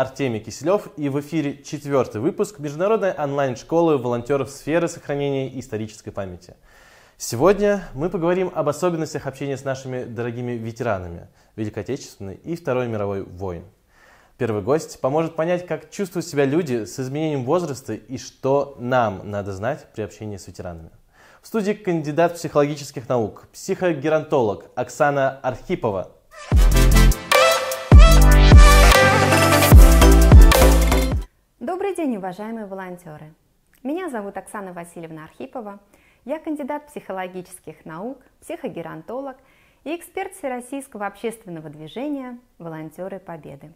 Артемий Киселев и в эфире четвертый выпуск Международной онлайн-школы волонтеров сферы сохранения исторической памяти. Сегодня мы поговорим об особенностях общения с нашими дорогими ветеранами Великой Отечественной и Второй мировой войн. Первый гость поможет понять, как чувствуют себя люди с изменением возраста и что нам надо знать при общении с ветеранами. В студии кандидат психологических наук, психогеронтолог Оксана Архипова. день, уважаемые волонтеры! Меня зовут Оксана Васильевна Архипова. Я кандидат психологических наук, психогеронтолог и эксперт Всероссийского общественного движения «Волонтеры Победы».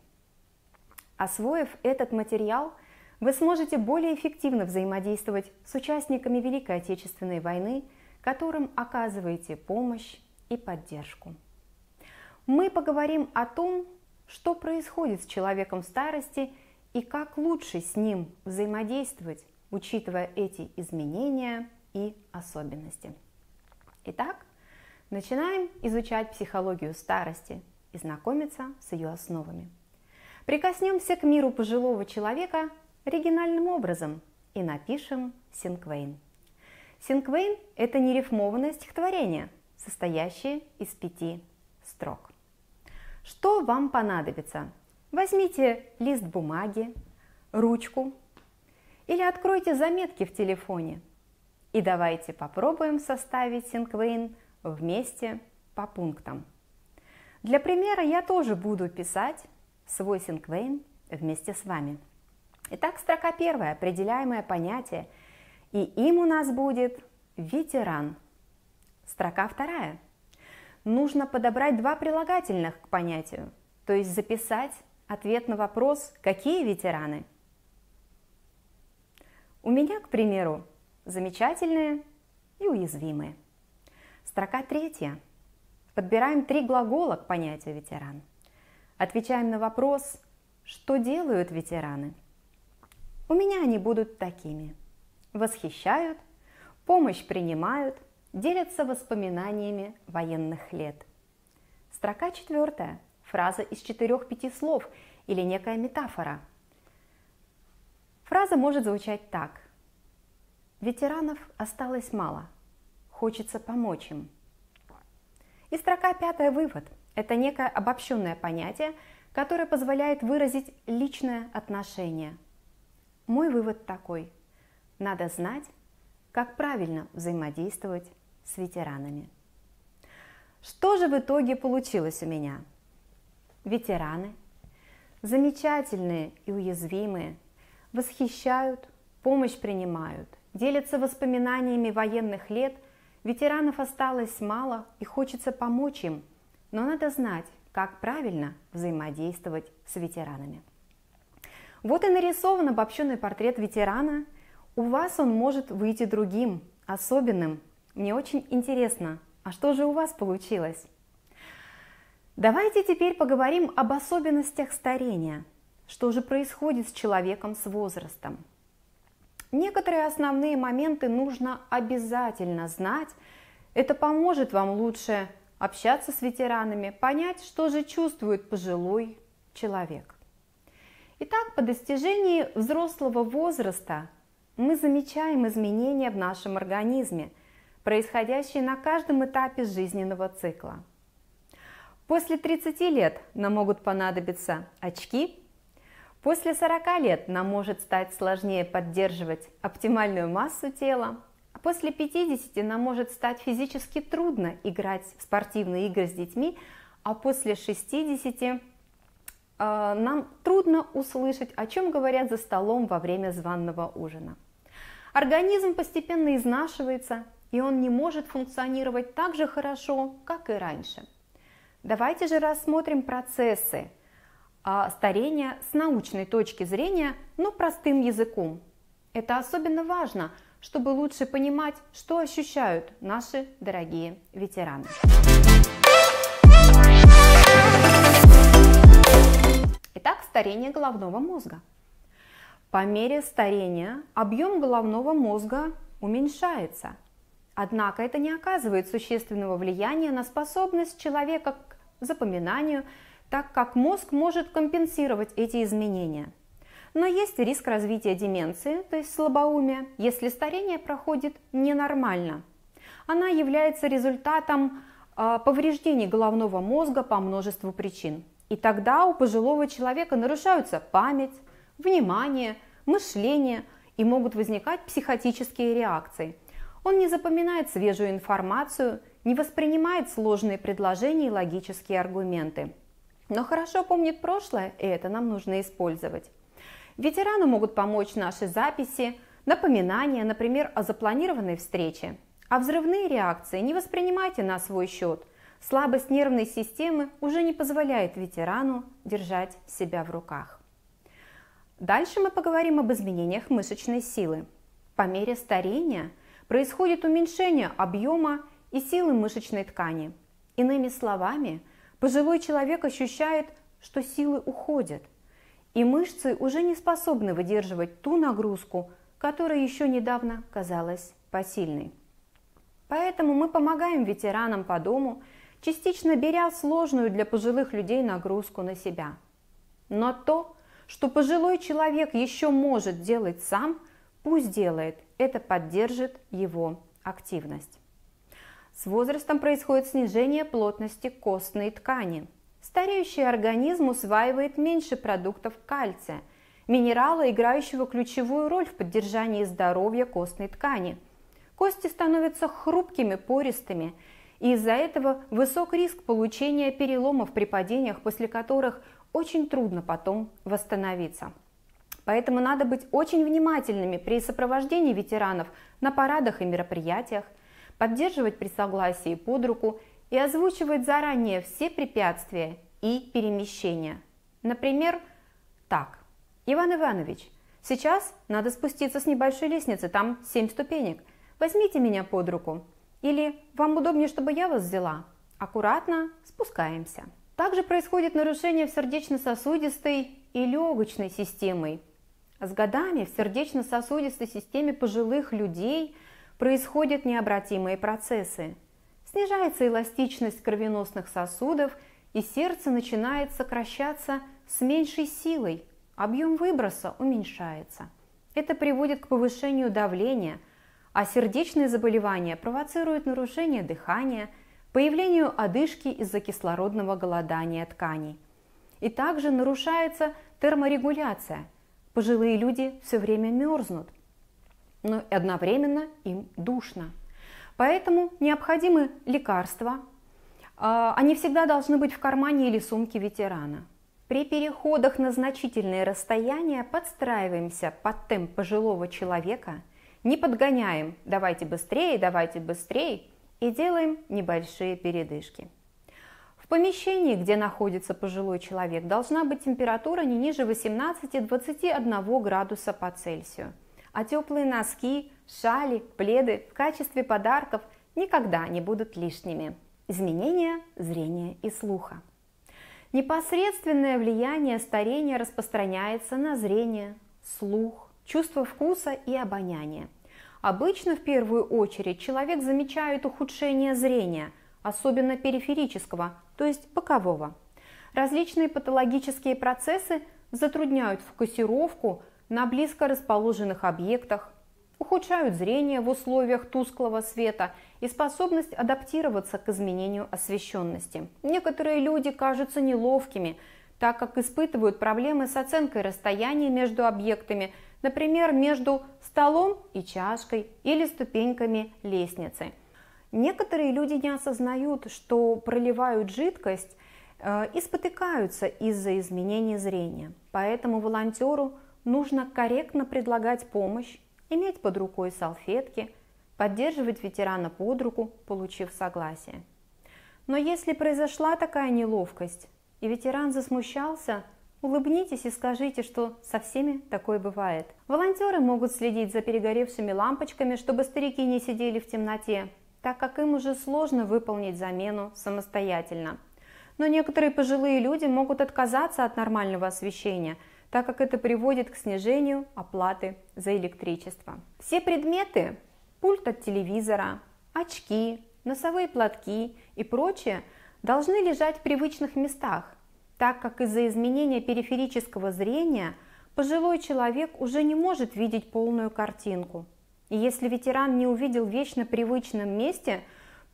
Освоив этот материал, вы сможете более эффективно взаимодействовать с участниками Великой Отечественной войны, которым оказываете помощь и поддержку. Мы поговорим о том, что происходит с человеком в старости – и как лучше с ним взаимодействовать, учитывая эти изменения и особенности. Итак, начинаем изучать психологию старости и знакомиться с ее основами. Прикоснемся к миру пожилого человека оригинальным образом и напишем Синквейн. Синквейн – это нерифмованное стихотворение, состоящее из пяти строк. Что вам понадобится – Возьмите лист бумаги, ручку или откройте заметки в телефоне и давайте попробуем составить Синквейн вместе по пунктам. Для примера я тоже буду писать свой Синквейн вместе с вами. Итак, строка первая, определяемое понятие, и им у нас будет ветеран. Строка вторая. Нужно подобрать два прилагательных к понятию, то есть записать Ответ на вопрос «Какие ветераны?» У меня, к примеру, замечательные и уязвимые. Строка третья. Подбираем три глагола к понятию «ветеран». Отвечаем на вопрос «Что делают ветераны?» У меня они будут такими. Восхищают, помощь принимают, делятся воспоминаниями военных лет. Строка четвертая – фраза из четырех-пяти слов или некая метафора. Фраза может звучать так. Ветеранов осталось мало. Хочется помочь им. И строка пятая вывод. Это некое обобщенное понятие, которое позволяет выразить личное отношение. Мой вывод такой. Надо знать, как правильно взаимодействовать с ветеранами. Что же в итоге получилось у меня? ветераны, замечательные и уязвимые, восхищают, помощь принимают, делятся воспоминаниями военных лет, ветеранов осталось мало и хочется помочь им, но надо знать, как правильно взаимодействовать с ветеранами. Вот и нарисован обобщенный портрет ветерана. У вас он может выйти другим, особенным. Мне очень интересно, а что же у вас получилось? Давайте теперь поговорим об особенностях старения. Что же происходит с человеком с возрастом? Некоторые основные моменты нужно обязательно знать. Это поможет вам лучше общаться с ветеранами, понять, что же чувствует пожилой человек. Итак, по достижении взрослого возраста мы замечаем изменения в нашем организме, происходящие на каждом этапе жизненного цикла – После 30 лет нам могут понадобиться очки. После 40 лет нам может стать сложнее поддерживать оптимальную массу тела. А после 50 нам может стать физически трудно играть в спортивные игры с детьми, а после 60 э, нам трудно услышать, о чем говорят за столом во время званного ужина. Организм постепенно изнашивается, и он не может функционировать так же хорошо, как и раньше – Давайте же рассмотрим процессы а, старения с научной точки зрения, но простым языком. Это особенно важно, чтобы лучше понимать, что ощущают наши дорогие ветераны. Итак, старение головного мозга. По мере старения объем головного мозга уменьшается. Однако это не оказывает существенного влияния на способность человека запоминанию, так как мозг может компенсировать эти изменения. Но есть риск развития деменции, то есть слабоумия, если старение проходит ненормально. Она является результатом а, повреждений головного мозга по множеству причин. И тогда у пожилого человека нарушаются память, внимание, мышление и могут возникать психотические реакции – он не запоминает свежую информацию, не воспринимает сложные предложения и логические аргументы. Но хорошо помнит прошлое, и это нам нужно использовать. Ветерану могут помочь наши записи, напоминания, например, о запланированной встрече. А взрывные реакции не воспринимайте на свой счет. Слабость нервной системы уже не позволяет ветерану держать себя в руках. Дальше мы поговорим об изменениях мышечной силы. По мере старения – происходит уменьшение объема и силы мышечной ткани. Иными словами, пожилой человек ощущает, что силы уходят, и мышцы уже не способны выдерживать ту нагрузку, которая еще недавно казалась посильной. Поэтому мы помогаем ветеранам по дому, частично беря сложную для пожилых людей нагрузку на себя. Но то, что пожилой человек еще может делать сам, пусть делает – это поддержит его активность. С возрастом происходит снижение плотности костной ткани. Стареющий организм усваивает меньше продуктов кальция, минерала, играющего ключевую роль в поддержании здоровья костной ткани. Кости становятся хрупкими, пористыми, и из-за этого высок риск получения переломов при падениях, после которых очень трудно потом восстановиться. Поэтому надо быть очень внимательными при сопровождении ветеранов на парадах и мероприятиях, поддерживать при согласии под руку и озвучивать заранее все препятствия и перемещения. Например, так. Иван Иванович, сейчас надо спуститься с небольшой лестницы, там 7 ступенек. Возьмите меня под руку. Или вам удобнее, чтобы я вас взяла? Аккуратно спускаемся. Также происходит нарушение в сердечно-сосудистой и легочной системой, с годами в сердечно-сосудистой системе пожилых людей происходят необратимые процессы. Снижается эластичность кровеносных сосудов, и сердце начинает сокращаться с меньшей силой, объем выброса уменьшается. Это приводит к повышению давления, а сердечные заболевания провоцируют нарушение дыхания, появлению одышки из-за кислородного голодания тканей. И также нарушается терморегуляция – Пожилые люди все время мерзнут, но одновременно им душно. Поэтому необходимы лекарства. А, они всегда должны быть в кармане или сумке ветерана. При переходах на значительные расстояния подстраиваемся под темп пожилого человека, не подгоняем «давайте быстрее, давайте быстрее» и делаем небольшие передышки помещении, где находится пожилой человек, должна быть температура не ниже 18-21 градуса по Цельсию. А теплые носки, шали, пледы в качестве подарков никогда не будут лишними. Изменения зрения и слуха. Непосредственное влияние старения распространяется на зрение, слух, чувство вкуса и обоняние. Обычно в первую очередь человек замечает ухудшение зрения, особенно периферического, то есть бокового. Различные патологические процессы затрудняют фокусировку на близко расположенных объектах, ухудшают зрение в условиях тусклого света и способность адаптироваться к изменению освещенности. Некоторые люди кажутся неловкими, так как испытывают проблемы с оценкой расстояния между объектами, например, между столом и чашкой или ступеньками лестницы – Некоторые люди не осознают, что проливают жидкость э, и спотыкаются из-за изменения зрения. Поэтому волонтеру нужно корректно предлагать помощь, иметь под рукой салфетки, поддерживать ветерана под руку, получив согласие. Но если произошла такая неловкость, и ветеран засмущался, улыбнитесь и скажите, что со всеми такое бывает. Волонтеры могут следить за перегоревшими лампочками, чтобы старики не сидели в темноте, так как им уже сложно выполнить замену самостоятельно. Но некоторые пожилые люди могут отказаться от нормального освещения, так как это приводит к снижению оплаты за электричество. Все предметы – пульт от телевизора, очки, носовые платки и прочее – должны лежать в привычных местах, так как из-за изменения периферического зрения пожилой человек уже не может видеть полную картинку – и если ветеран не увидел вечно привычном месте,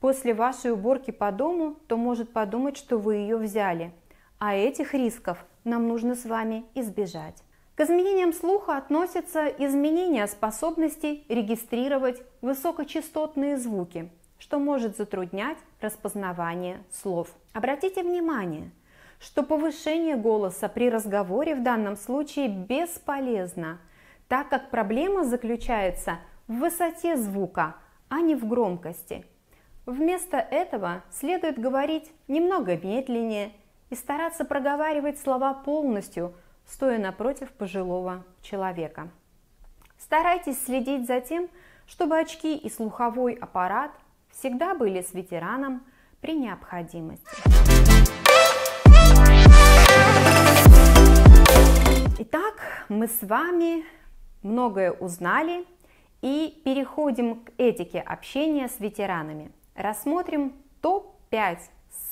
после вашей уборки по дому, то может подумать, что вы ее взяли. А этих рисков нам нужно с вами избежать. К изменениям слуха относятся изменения способности регистрировать высокочастотные звуки, что может затруднять распознавание слов. Обратите внимание, что повышение голоса при разговоре в данном случае бесполезно, так как проблема заключается в высоте звука, а не в громкости. Вместо этого следует говорить немного медленнее и стараться проговаривать слова полностью, стоя напротив пожилого человека. Старайтесь следить за тем, чтобы очки и слуховой аппарат всегда были с ветераном при необходимости. Итак, мы с вами многое узнали и переходим к этике общения с ветеранами. Рассмотрим топ-5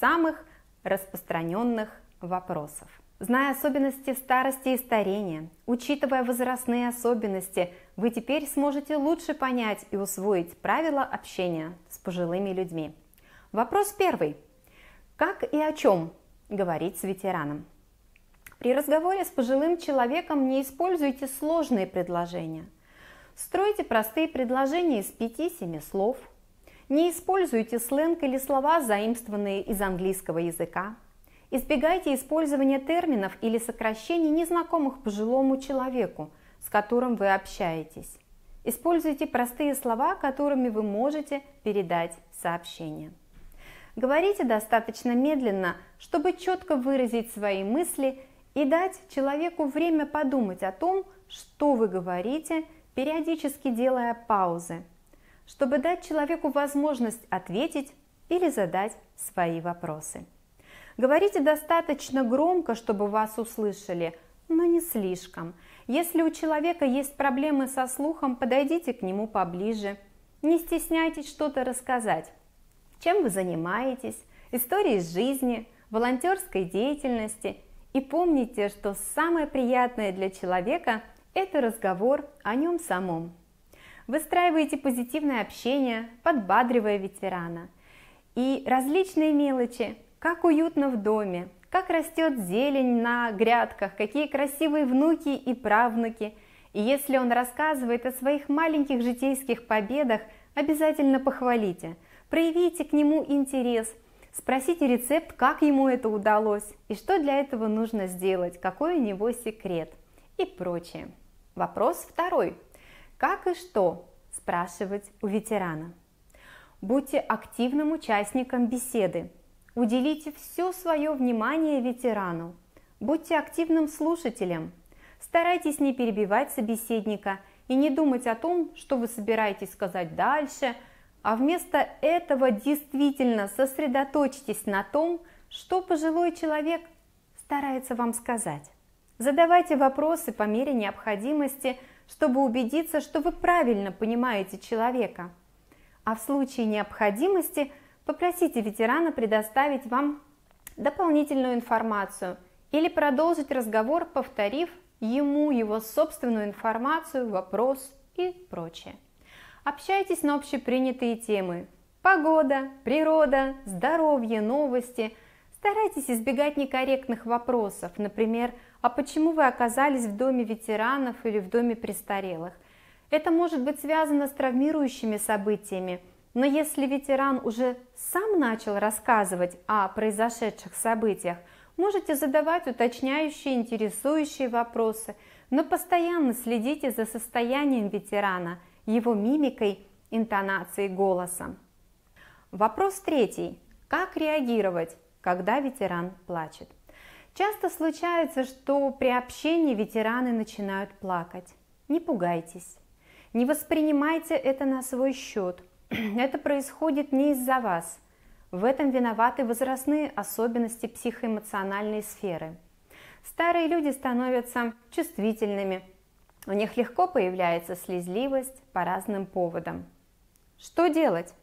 самых распространенных вопросов. Зная особенности старости и старения, учитывая возрастные особенности, вы теперь сможете лучше понять и усвоить правила общения с пожилыми людьми. Вопрос первый. Как и о чем говорить с ветераном? При разговоре с пожилым человеком не используйте сложные предложения – Стройте простые предложения из пяти-семи слов. Не используйте сленг или слова, заимствованные из английского языка. Избегайте использования терминов или сокращений, незнакомых пожилому человеку, с которым вы общаетесь. Используйте простые слова, которыми вы можете передать сообщение. Говорите достаточно медленно, чтобы четко выразить свои мысли и дать человеку время подумать о том, что вы говорите – периодически делая паузы, чтобы дать человеку возможность ответить или задать свои вопросы. Говорите достаточно громко, чтобы вас услышали, но не слишком. Если у человека есть проблемы со слухом, подойдите к нему поближе. Не стесняйтесь что-то рассказать. Чем вы занимаетесь, истории жизни, волонтерской деятельности. И помните, что самое приятное для человека – это разговор о нем самом. Выстраивайте позитивное общение, подбадривая ветерана. И различные мелочи, как уютно в доме, как растет зелень на грядках, какие красивые внуки и правнуки. И если он рассказывает о своих маленьких житейских победах, обязательно похвалите, проявите к нему интерес, спросите рецепт, как ему это удалось и что для этого нужно сделать, какой у него секрет и прочее. Вопрос второй. Как и что спрашивать у ветерана? Будьте активным участником беседы. Уделите все свое внимание ветерану. Будьте активным слушателем. Старайтесь не перебивать собеседника и не думать о том, что вы собираетесь сказать дальше, а вместо этого действительно сосредоточьтесь на том, что пожилой человек старается вам сказать. Задавайте вопросы по мере необходимости, чтобы убедиться, что вы правильно понимаете человека. А в случае необходимости попросите ветерана предоставить вам дополнительную информацию или продолжить разговор, повторив ему его собственную информацию, вопрос и прочее. Общайтесь на общепринятые темы – погода, природа, здоровье, новости. Старайтесь избегать некорректных вопросов, например, а почему вы оказались в доме ветеранов или в доме престарелых. Это может быть связано с травмирующими событиями, но если ветеран уже сам начал рассказывать о произошедших событиях, можете задавать уточняющие, интересующие вопросы, но постоянно следите за состоянием ветерана, его мимикой, интонацией голоса. Вопрос третий. Как реагировать, когда ветеран плачет? Часто случается, что при общении ветераны начинают плакать. Не пугайтесь. Не воспринимайте это на свой счет. Это происходит не из-за вас. В этом виноваты возрастные особенности психоэмоциональной сферы. Старые люди становятся чувствительными. У них легко появляется слезливость по разным поводам. Что делать?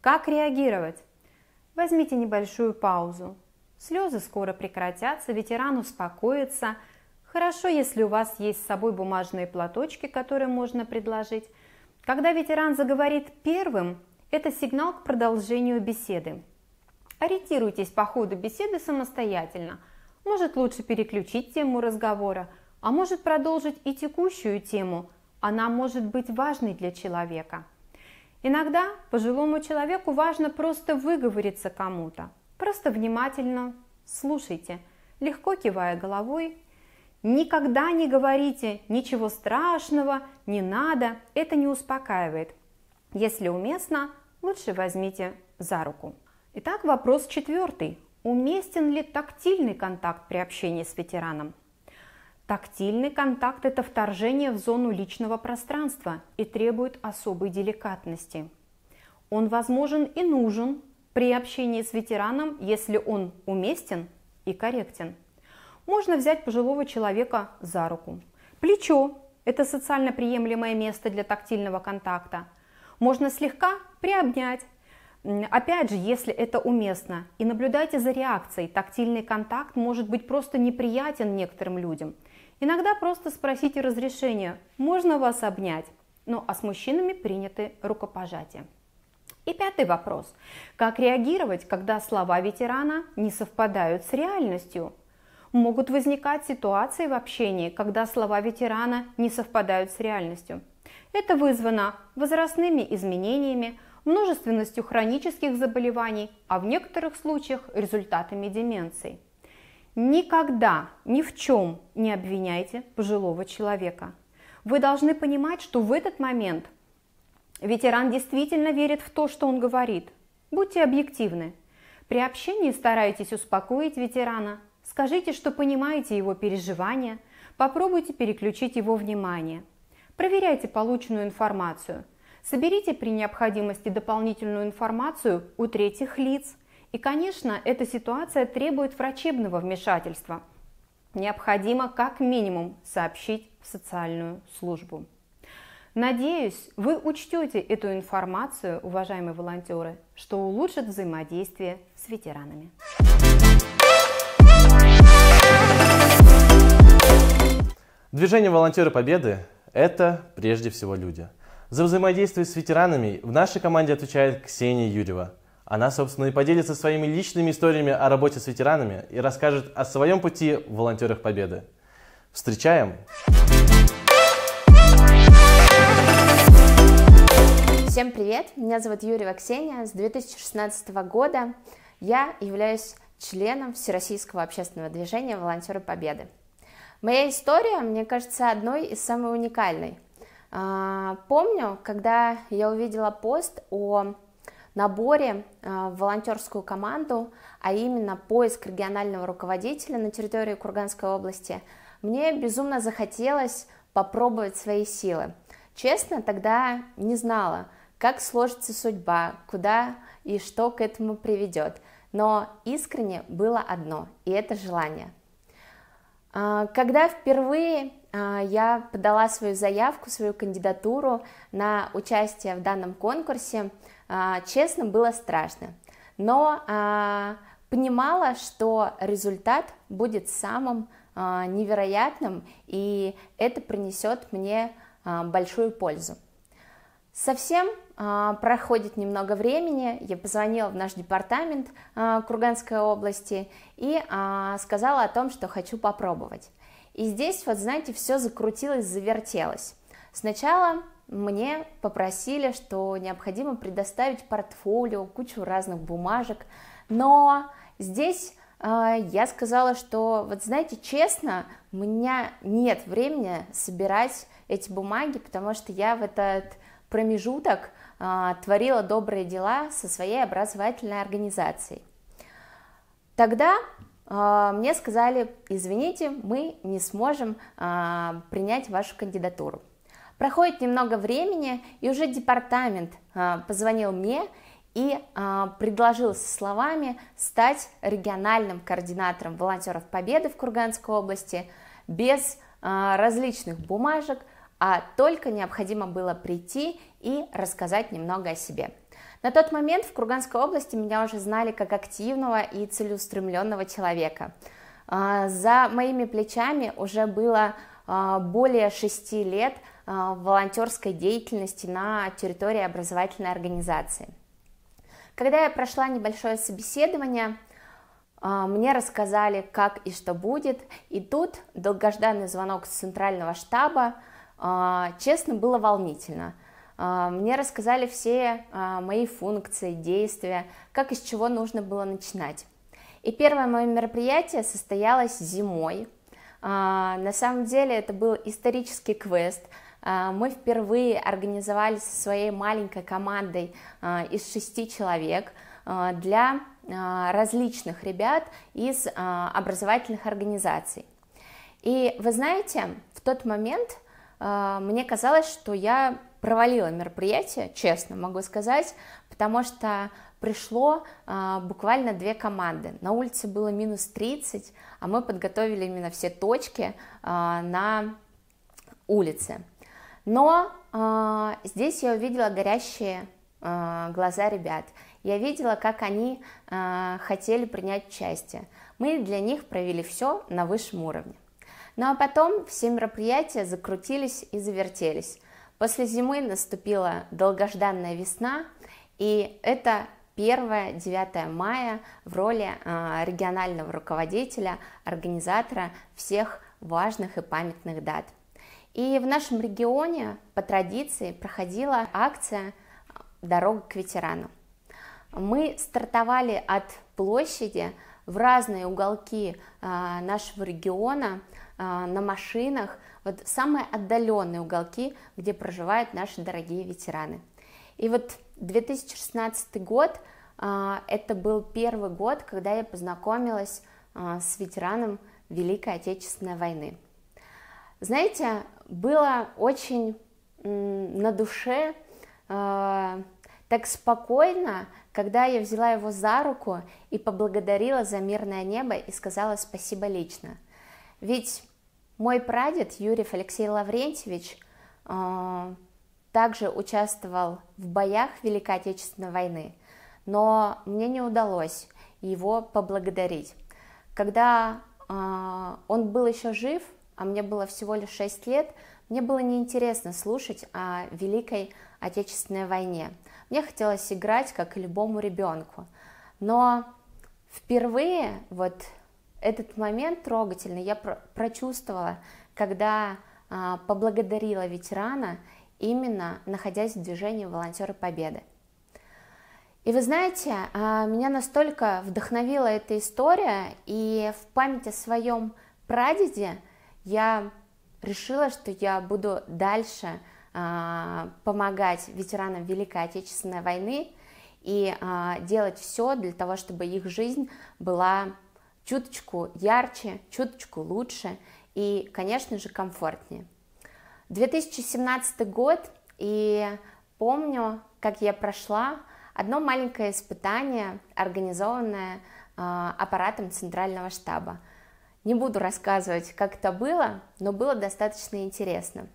Как реагировать? Возьмите небольшую паузу, Слезы скоро прекратятся, ветеран успокоится. Хорошо, если у вас есть с собой бумажные платочки, которые можно предложить. Когда ветеран заговорит первым, это сигнал к продолжению беседы. Ориентируйтесь по ходу беседы самостоятельно. Может лучше переключить тему разговора, а может продолжить и текущую тему. Она может быть важной для человека. Иногда пожилому человеку важно просто выговориться кому-то. Просто внимательно слушайте, легко кивая головой. Никогда не говорите «ничего страшного», «не надо», это не успокаивает. Если уместно, лучше возьмите за руку. Итак, вопрос четвертый. Уместен ли тактильный контакт при общении с ветераном? Тактильный контакт – это вторжение в зону личного пространства и требует особой деликатности. Он возможен и нужен при общении с ветераном, если он уместен и корректен. Можно взять пожилого человека за руку. Плечо – это социально приемлемое место для тактильного контакта. Можно слегка приобнять. Опять же, если это уместно, и наблюдайте за реакцией, тактильный контакт может быть просто неприятен некоторым людям. Иногда просто спросите разрешения, можно вас обнять? Ну а с мужчинами приняты рукопожатия. И пятый вопрос. Как реагировать, когда слова ветерана не совпадают с реальностью? Могут возникать ситуации в общении, когда слова ветерана не совпадают с реальностью. Это вызвано возрастными изменениями, множественностью хронических заболеваний, а в некоторых случаях результатами деменции. Никогда ни в чем не обвиняйте пожилого человека. Вы должны понимать, что в этот момент – Ветеран действительно верит в то, что он говорит. Будьте объективны. При общении старайтесь успокоить ветерана. Скажите, что понимаете его переживания. Попробуйте переключить его внимание. Проверяйте полученную информацию. Соберите при необходимости дополнительную информацию у третьих лиц. И, конечно, эта ситуация требует врачебного вмешательства. Необходимо как минимум сообщить в социальную службу. Надеюсь, вы учтете эту информацию, уважаемые волонтеры, что улучшит взаимодействие с ветеранами. Движение «Волонтеры Победы» – это прежде всего люди. За взаимодействие с ветеранами в нашей команде отвечает Ксения Юрьева. Она, собственно, и поделится своими личными историями о работе с ветеранами и расскажет о своем пути в «Волонтерах Победы». Встречаем! Встречаем! Всем привет! Меня зовут Юрьева Ксения. С 2016 года я являюсь членом Всероссийского общественного движения «Волонтеры Победы». Моя история, мне кажется, одной из самой уникальной. А, помню, когда я увидела пост о наборе а, в волонтерскую команду, а именно поиск регионального руководителя на территории Курганской области, мне безумно захотелось попробовать свои силы. Честно, тогда не знала, как сложится судьба, куда и что к этому приведет. Но искренне было одно, и это желание. А, когда впервые а, я подала свою заявку, свою кандидатуру на участие в данном конкурсе, а, честно, было страшно, но понимала, что результат будет самым невероятным, и это принесет мне большую пользу. Совсем э, проходит немного времени, я позвонила в наш департамент э, Курганской области и э, сказала о том, что хочу попробовать. И здесь, вот знаете, все закрутилось, завертелось. Сначала мне попросили, что необходимо предоставить портфолио, кучу разных бумажек, но здесь я сказала, что, вот знаете, честно, у меня нет времени собирать эти бумаги, потому что я в этот промежуток а, творила добрые дела со своей образовательной организацией. Тогда а, мне сказали, извините, мы не сможем а, принять вашу кандидатуру. Проходит немного времени, и уже департамент позвонил мне и предложил со словами стать региональным координатором волонтеров Победы в Курганской области без различных бумажек, а только необходимо было прийти и рассказать немного о себе. На тот момент в Курганской области меня уже знали как активного и целеустремленного человека. А, за моими плечами уже было а, более шести лет а, волонтерской деятельности на территории образовательной организации. Когда я прошла небольшое собеседование, мне рассказали, как и что будет, и тут долгожданный звонок с центрального штаба – а, честно, было волнительно. А, мне рассказали все а, мои функции, действия, как из чего нужно было начинать. И первое мое мероприятие состоялось зимой. На самом деле это был исторический квест. Мы впервые организовали со своей маленькой командой из шести человек для различных ребят из образовательных организаций. И вы знаете, в тот момент а, мне казалось, что я провалила мероприятие, честно могу сказать, потому что пришло а, буквально две команды. На улице было минус 30, а мы подготовили именно все точки а, на улице. Но а, здесь я увидела горящие а, глаза ребят. Я видела, как они а, хотели принять участие. Мы для них провели все на высшем уровне. Ну а потом все мероприятия закрутились и завертелись. После зимы наступила долгожданная весна, и это 1-9 мая в роли а, регионального руководителя, организатора всех важных и памятных дат. И в нашем регионе по традиции проходила акция «Дорога к ветерану». Мы стартовали от площади в разные уголки а, нашего региона – а, на машинах, вот самые отдаленные уголки, где проживают наши дорогие ветераны. И вот 2016 год, а, это был первый год, когда я познакомилась а, с ветераном Великой Отечественной войны. Знаете, было очень на душе так спокойно, когда я взяла его за руку и поблагодарила за мирное небо и сказала спасибо лично. Ведь мой прадед Юрий Алексей Лаврентьевич э, также участвовал в боях Великой Отечественной войны, но мне не удалось его поблагодарить. Когда э, он был еще жив, а мне было всего лишь 6 лет, мне было неинтересно слушать о Великой Отечественной войне. Мне хотелось играть, как и любому ребенку. Но впервые вот этот момент трогательный я прочувствовала, когда а, поблагодарила ветерана, именно находясь в движении «Волонтеры Победы». И вы знаете, а, меня настолько вдохновила эта история, и в память о своем прадеде я решила, что я буду дальше а, помогать ветеранам Великой Отечественной войны и делать все для того, чтобы их жизнь была чуточку ярче, чуточку лучше и, конечно же, комфортнее. 2017 год, и помню, как я прошла одно маленькое испытание, организованное а, аппаратом центрального штаба. Не буду рассказывать, как это было, но было достаточно интересно.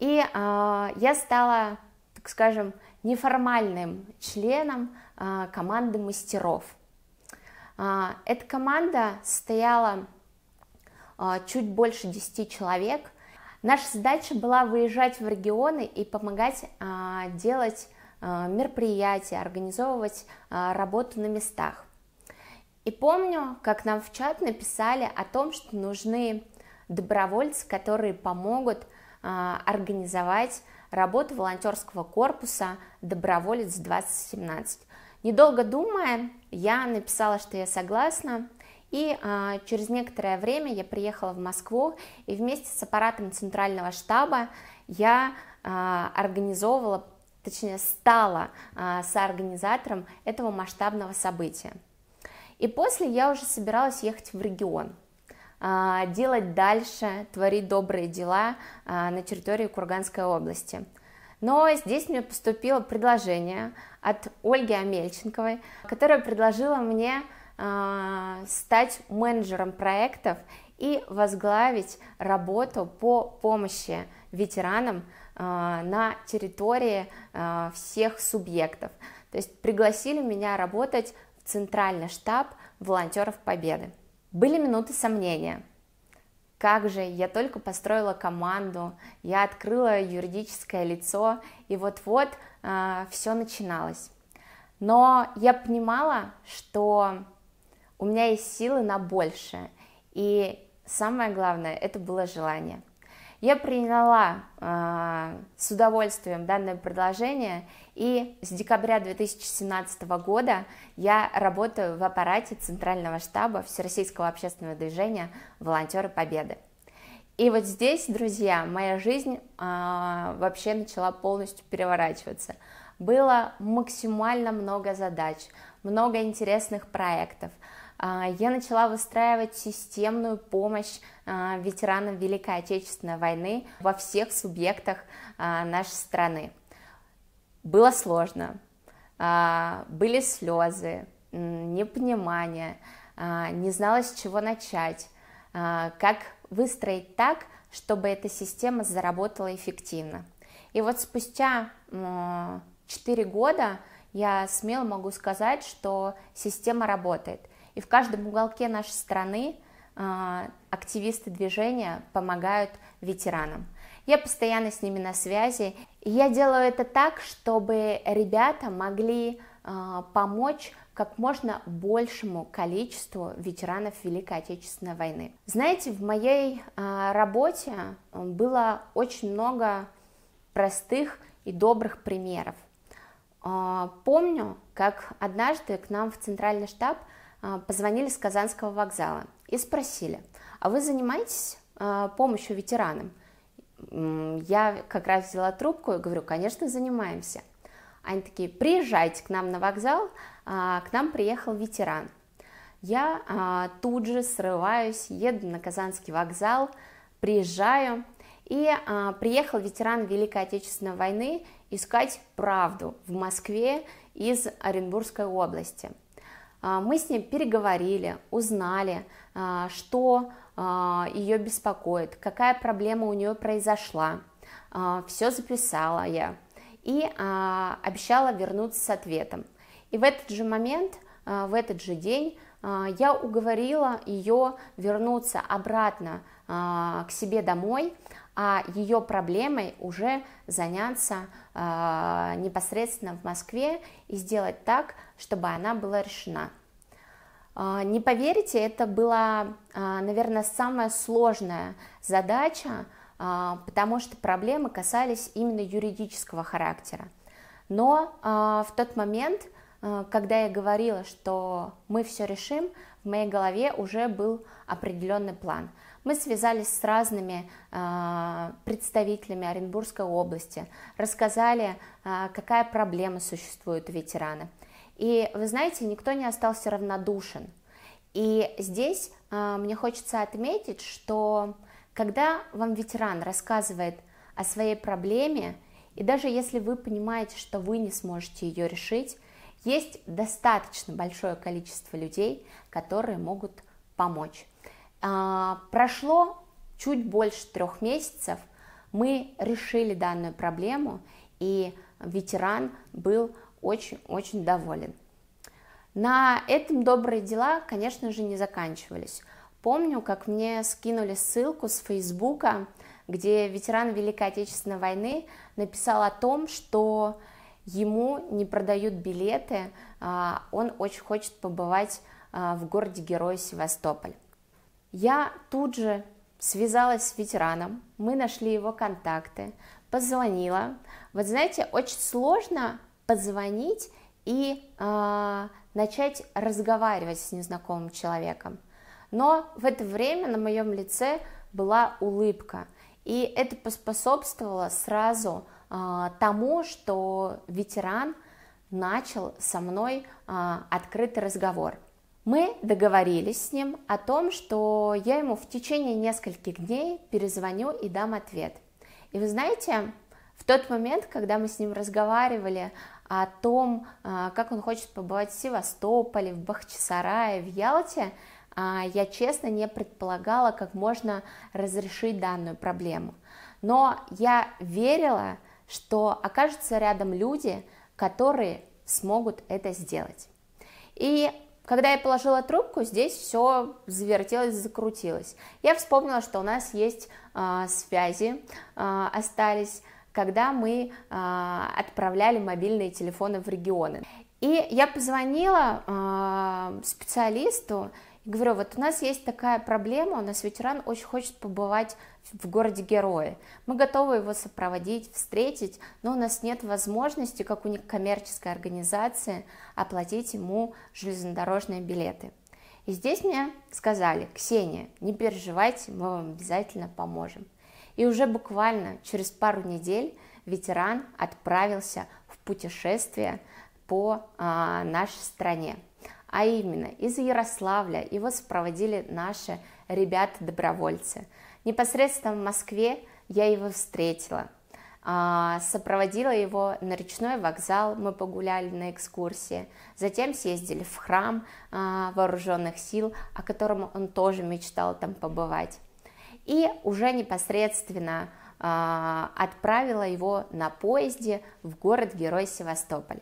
И э, я стала, так скажем, неформальным членом э, команды мастеров – а, эта команда состояла а, чуть больше 10 человек. Наша задача была выезжать в регионы и помогать а, делать мероприятия, организовывать работу на местах. И помню, как нам в чат написали о том, что нужны добровольцы, которые помогут организовать работу волонтерского корпуса «Доброволец 2017». Недолго думая, я написала, что я согласна, и а, через некоторое время я приехала в Москву, и вместе с аппаратом центрального штаба я а, организовывала, точнее стала а, соорганизатором этого масштабного события. И после я уже собиралась ехать в регион, а, делать дальше, творить добрые дела а, на территории Курганской области – но здесь мне поступило предложение от Ольги Амельченковой, которая предложила мне э, стать менеджером проектов и возглавить работу по помощи ветеранам э, на территории э, всех субъектов. То есть пригласили меня работать в центральный штаб волонтеров Победы. Были минуты сомнения – как же, я только построила команду, я открыла юридическое лицо, и вот-вот э, а, все начиналось. Но я понимала, что у меня есть силы на большее, и самое главное, это было желание. Я приняла э, с удовольствием данное предложение, и с декабря 2017 года я работаю в аппарате Центрального штаба Всероссийского общественного движения «Волонтеры Победы». И вот здесь, друзья, моя жизнь э, вообще начала полностью переворачиваться. Было максимально много задач, много интересных проектов. Э, я начала выстраивать системную помощь Э, ветеранам Великой Отечественной войны во всех субъектах э, нашей страны. Было сложно, э, были слезы, непонимание, не знала, с чего начать, как выстроить так, чтобы эта система заработала эффективно. И вот спустя 4 года я смело могу сказать, что система работает. И в каждом уголке нашей страны а, активисты движения помогают ветеранам. Я постоянно с ними на связи, и я делаю это так, чтобы ребята могли а, помочь как можно большему количеству ветеранов Великой Отечественной войны. Знаете, в моей а, работе было очень много простых и добрых примеров. Помню, как однажды к нам в центральный штаб позвонили с Казанского вокзала – и спросили, а вы занимаетесь э, помощью ветеранам? Я как раз взяла трубку и говорю, конечно, занимаемся. Они такие, приезжайте к нам на вокзал, э, к нам приехал ветеран. Я а, тут же срываюсь, еду на Казанский вокзал, приезжаю, и а, приехал ветеран Великой Отечественной войны искать правду в Москве из Оренбургской области. А, мы с ней переговорили, узнали, а, что а, ее беспокоит, какая проблема у нее произошла. Все записала я и обещала вернуться с ответом. И в этот же момент, в этот же день я уговорила ее вернуться обратно к себе домой, а ее проблемой уже заняться э, непосредственно в Москве и сделать так, чтобы она была решена. Э, не поверите, это была, э, наверное, самая сложная задача, э, потому что проблемы касались именно юридического характера. Но э, в тот момент, э, когда я говорила, что мы все решим, в моей голове уже был определенный план – мы связались с разными а, представителями Оренбургской области, рассказали, а, какая проблема существует у ветеранов. И вы знаете, никто не остался равнодушен. И здесь а, мне хочется отметить, что когда вам ветеран рассказывает о своей проблеме, и даже если вы понимаете, что вы не сможете ее решить, есть достаточно большое количество людей, которые могут помочь. А, прошло чуть больше трех месяцев, мы решили данную проблему, и ветеран был очень-очень доволен. На этом добрые дела, конечно же, не заканчивались. Помню, как мне скинули ссылку с Фейсбука, где ветеран Великой Отечественной войны написал о том, что ему не продают билеты, а, он очень хочет побывать а, в городе Герой Севастополь. Я тут же связалась с ветераном, мы нашли его контакты, позвонила. Вот знаете, очень сложно позвонить и э, начать разговаривать с незнакомым человеком. Но в это время на моем лице была улыбка, и это поспособствовало сразу э, тому, что ветеран начал со мной э, открытый разговор. Мы договорились с ним о том, что я ему в течение нескольких дней перезвоню и дам ответ. И вы знаете, в тот момент, когда мы с ним разговаривали о том, а, как он хочет побывать в Севастополе, в Бахчисарае, в Ялте, а, я честно не предполагала, как можно разрешить данную проблему. Но я верила, что окажутся рядом люди, которые смогут это сделать. И когда я положила трубку, здесь все завертелось, закрутилось. Я вспомнила, что у нас есть э, связи, э, остались когда мы э, отправляли мобильные телефоны в регионы. И я позвонила э, специалисту и говорю, вот у нас есть такая проблема, у нас ветеран очень хочет побывать в городе Герои. Мы готовы его сопроводить, встретить, но у нас нет возможности, как у некоммерческой организации, оплатить ему железнодорожные билеты. И здесь мне сказали, Ксения, не переживайте, мы вам обязательно поможем. И уже буквально через пару недель ветеран отправился в путешествие по а, нашей стране. А именно из Ярославля его сопроводили наши ребята-добровольцы – Непосредственно в Москве я его встретила, а, сопроводила его на речной вокзал, мы погуляли на экскурсии, затем съездили в храм а, вооруженных сил, о котором он тоже мечтал там побывать, и уже непосредственно а, отправила его на поезде в город-герой Севастополь.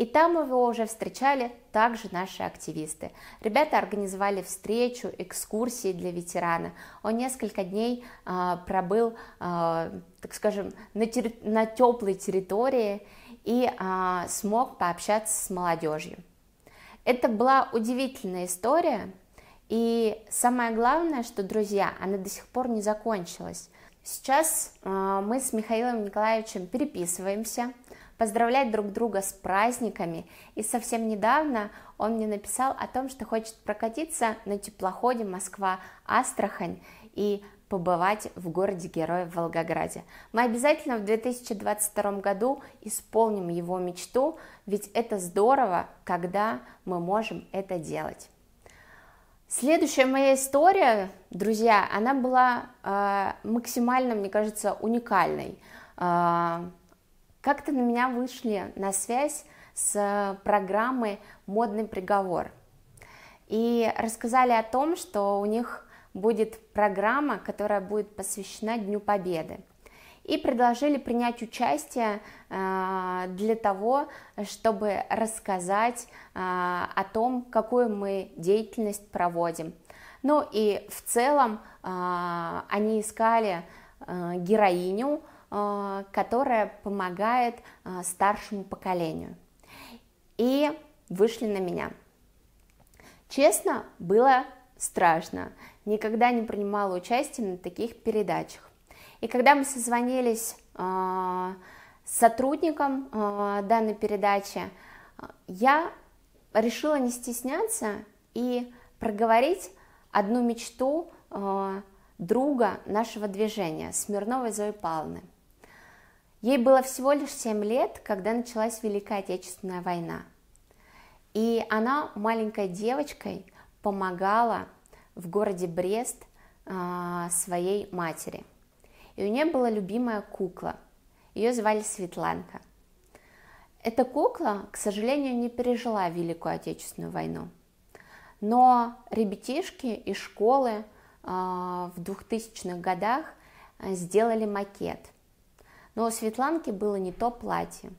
И там его уже встречали также наши активисты. Ребята организовали встречу, экскурсии для ветерана. Он несколько дней э, пробыл, э, так скажем, на, терри- на теплой территории и э, смог пообщаться с молодежью. Это была удивительная история, и самое главное, что, друзья, она до сих пор не закончилась. Сейчас э, мы с Михаилом Николаевичем переписываемся, поздравлять друг друга с праздниками. И совсем недавно он мне написал о том, что хочет прокатиться на теплоходе Москва-Астрахань и побывать в городе героев в Волгограде. Мы обязательно в 2022 году исполним его мечту, ведь это здорово, когда мы можем это делать. Следующая моя история, друзья, она была э, максимально, мне кажется, уникальной. Э, как-то на меня вышли на связь с э, программой «Модный приговор» и рассказали о том, что у них будет программа, которая будет посвящена Дню Победы. И предложили принять участие э, для того, чтобы рассказать э, о том, какую мы деятельность проводим. Ну и в целом они искали героиню, Э, которая помогает э, старшему поколению. И вышли на меня. Честно, было страшно. Никогда не принимала участие на таких передачах. И когда мы созвонились э, с сотрудником данной передачи, я решила не стесняться и проговорить одну мечту друга нашего движения, Смирновой Зои Павловны – Ей было всего лишь 7 лет, когда началась Великая Отечественная война. И она маленькой девочкой помогала в городе Брест а, своей матери. И у нее была любимая кукла. Ее звали Светланка. Эта кукла, к сожалению, не пережила Великую Отечественную войну. Но ребятишки из школы а, в 2000-х годах а, сделали макет – но у Светланки было не то платье.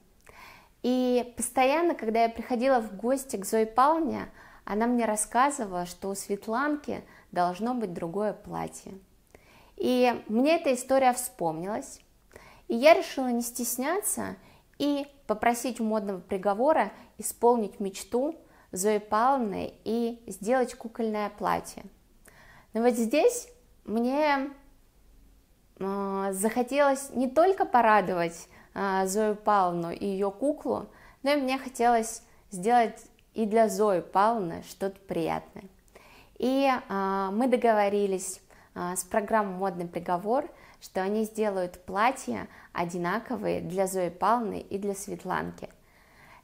И постоянно, когда я приходила в гости к Зое Павловне, она мне рассказывала, что у Светланки должно быть другое платье. И мне эта история вспомнилась, и я решила не стесняться и попросить у модного приговора исполнить мечту Зои Павловны и сделать кукольное платье. Но вот здесь мне а, захотелось не только порадовать а, Зою Павловну и ее куклу, но и мне хотелось сделать и для Зои Павловны что-то приятное. И а, мы договорились с программой «Модный приговор», что они сделают платья одинаковые для Зои Павловны и для Светланки.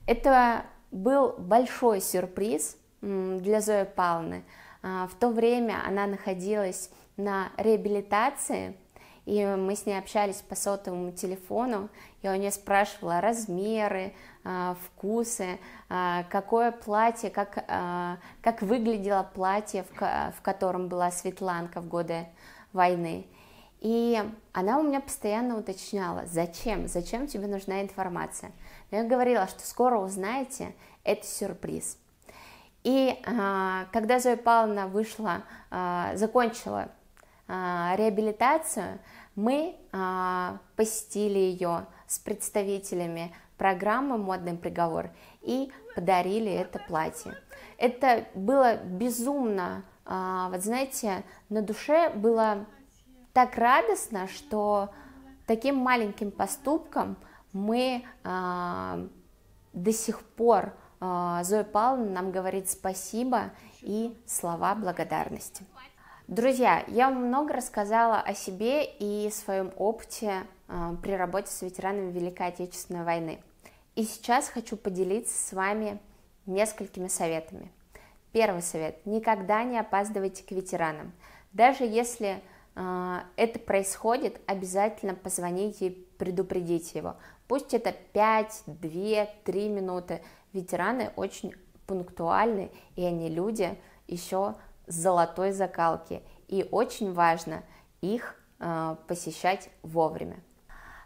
Это был большой сюрприз для Зои Павловны. В то время она находилась на реабилитации – и мы с ней общались по сотовому телефону, я у нее спрашивала размеры, а, вкусы, а, какое платье, как, а, как выглядело платье, в котором была Светланка в годы войны. И она у меня постоянно уточняла, зачем, зачем тебе нужна информация. я говорила, что скоро узнаете, это сюрприз. И когда Зоя Павловна вышла, закончила реабилитацию, мы а, посетили ее с представителями программы «Модный приговор» и подарили это платье. Это было безумно, а, вот знаете, на душе было так радостно, что таким маленьким поступком мы а, до сих пор а, Зоя Павловна нам говорит спасибо и слова благодарности. Друзья, я вам много рассказала о себе и своем опыте э, при работе с ветеранами Великой Отечественной войны. И сейчас хочу поделиться с вами несколькими советами. Первый совет. Никогда не опаздывайте к ветеранам. Даже если э, это происходит, обязательно позвоните и предупредите его. Пусть это 5, 2, 3 минуты. Ветераны очень пунктуальны, и они люди еще золотой закалки, и очень важно их э, посещать вовремя.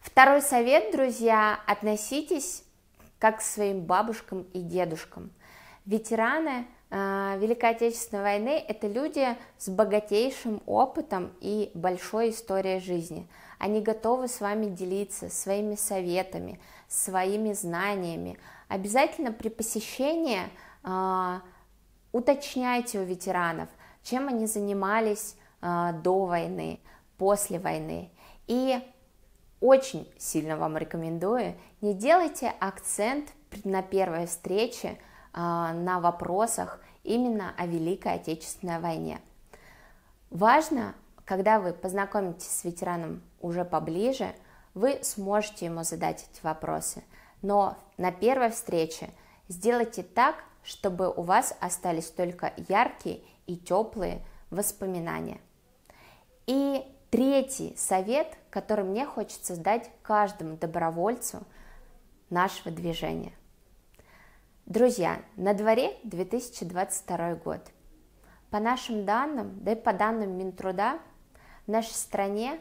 Второй совет, друзья, относитесь как к своим бабушкам и дедушкам. Ветераны э, Великой Отечественной войны – это люди с богатейшим опытом и большой историей жизни. Они готовы с вами делиться своими советами, своими знаниями. Обязательно при посещении э, Уточняйте у ветеранов, чем они занимались э, до войны, после войны. И очень сильно вам рекомендую, не делайте акцент на первой встрече э, на вопросах именно о Великой Отечественной войне. Важно, когда вы познакомитесь с ветераном уже поближе, вы сможете ему задать эти вопросы. Но на первой встрече сделайте так, чтобы у вас остались только яркие и теплые воспоминания. И третий совет, который мне хочется дать каждому добровольцу нашего движения. Друзья, на дворе 2022 год. По нашим данным, да и по данным Минтруда, в нашей стране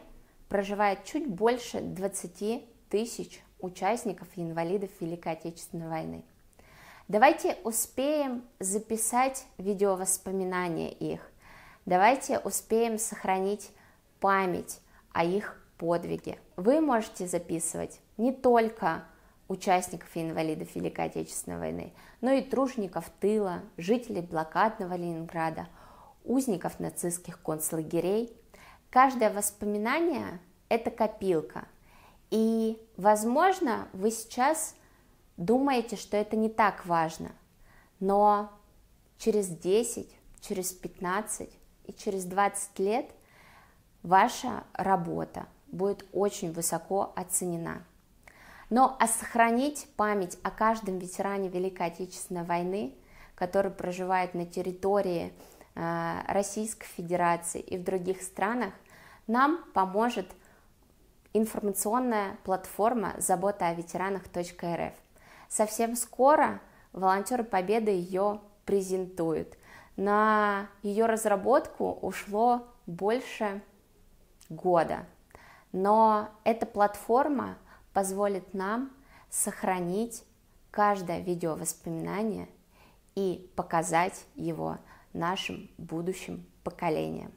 проживает чуть больше 20 тысяч участников и инвалидов Великой Отечественной войны. Давайте успеем записать видео воспоминания их. Давайте успеем сохранить память о их подвиге. Вы можете записывать не только участников и инвалидов Великой Отечественной войны, но и тружников тыла, жителей блокадного Ленинграда, узников нацистских концлагерей. Каждое воспоминание – это копилка. И, возможно, вы сейчас думаете, что это не так важно, но через 10, через 15 и через 20 лет ваша работа будет очень высоко оценена. Но а сохранить память о каждом ветеране Великой Отечественной войны, который проживает на территории э, Российской Федерации и в других странах, нам поможет информационная платформа забота о ветеранах.рф. Совсем скоро волонтеры Победы ее презентуют. На ее разработку ушло больше года, но эта платформа позволит нам сохранить каждое видеовоспоминание и показать его нашим будущим поколениям.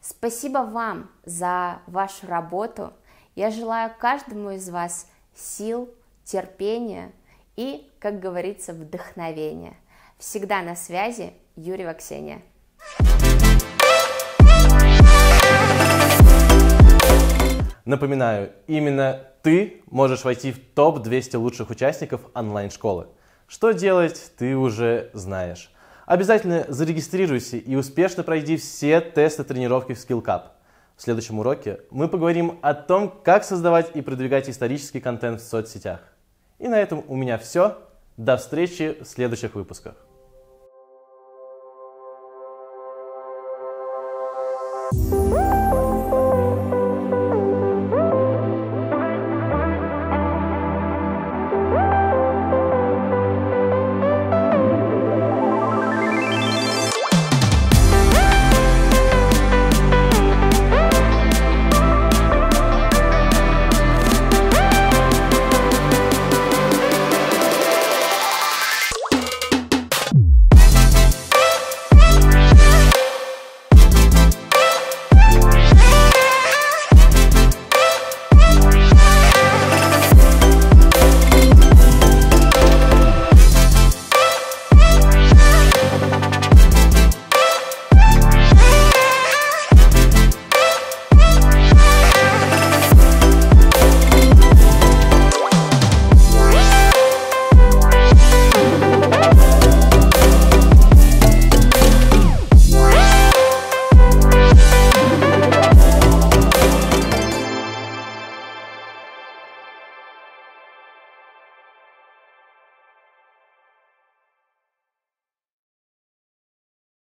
Спасибо вам за вашу работу. Я желаю каждому из вас сил, терпения и, как говорится, вдохновение. Всегда на связи Юрий Ксения. Напоминаю, именно ты можешь войти в топ-200 лучших участников онлайн-школы. Что делать, ты уже знаешь. Обязательно зарегистрируйся и успешно пройди все тесты тренировки в Skill Cup. В следующем уроке мы поговорим о том, как создавать и продвигать исторический контент в соцсетях. И на этом у меня все. До встречи в следующих выпусках.